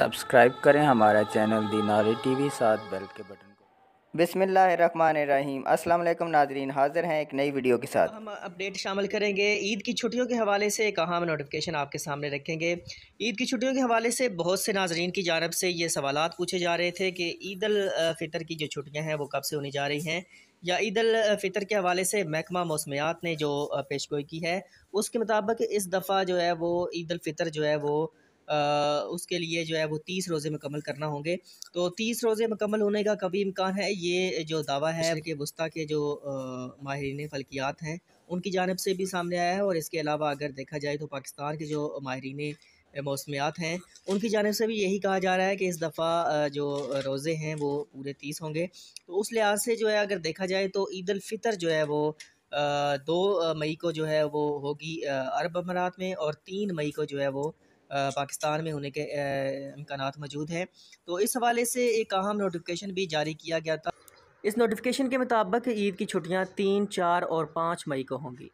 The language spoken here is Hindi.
सब्सक्राइब करें हमारा चैनल दी नॉलेज टीवी साथ बेल के बटन को अस्सलाम वालेकुम नाजरीन हाज़िर हैं एक नई वीडियो के साथ हम अपडेट शामिल करेंगे ईद की छुट्टियों के हवाले से एक अहम नोटिफिकेशन आपके सामने रखेंगे ईद की छुट्टियों के हवाले से बहुत से नाजरीन की जानब से ये सवाल पूछे जा रहे थे कि ईद फ़ितर की जो छुट्टियाँ हैं वो कब से होनी जा रही हैं या ईद फ़ितर के हवाले से महकमा मौसमियात ने जो पेशगोई की है उसके मुताबिक इस दफ़ा जो है वो ईद फ़ितर जो है वो उसके लिए जो है वो तीस रोज़े मुकम्मल करना होंगे तो तीस रोज़े मुकम्मल होने का कभी इम्कान है ये जो दावा है कि वस्ती के जो माहरीन फलकियात हैं उनकी जानब से भी सामने आया है और इसके अलावा अगर देखा जाए तो पाकिस्तान के जो माहरीन मौसमियात हैं उनकी जानब से भी यही कहा जा रहा है कि इस दफ़ा जो रोज़े हैं वो पूरे तीस होंगे तो उस लिहाज से जो है अगर देखा जाए तो ईद जो है वो दो मई को जो है वो होगी अरब अमारात में और तीन मई को जो है वो पाकिस्तान में होने के इम्कान मौजूद हैं तो इस हवाले से एक अहम नोटिफिकेशन भी जारी किया गया था इस नोटिफिकेशन के मुताबिक ईद की छुट्टियां तीन चार और पाँच मई को होंगी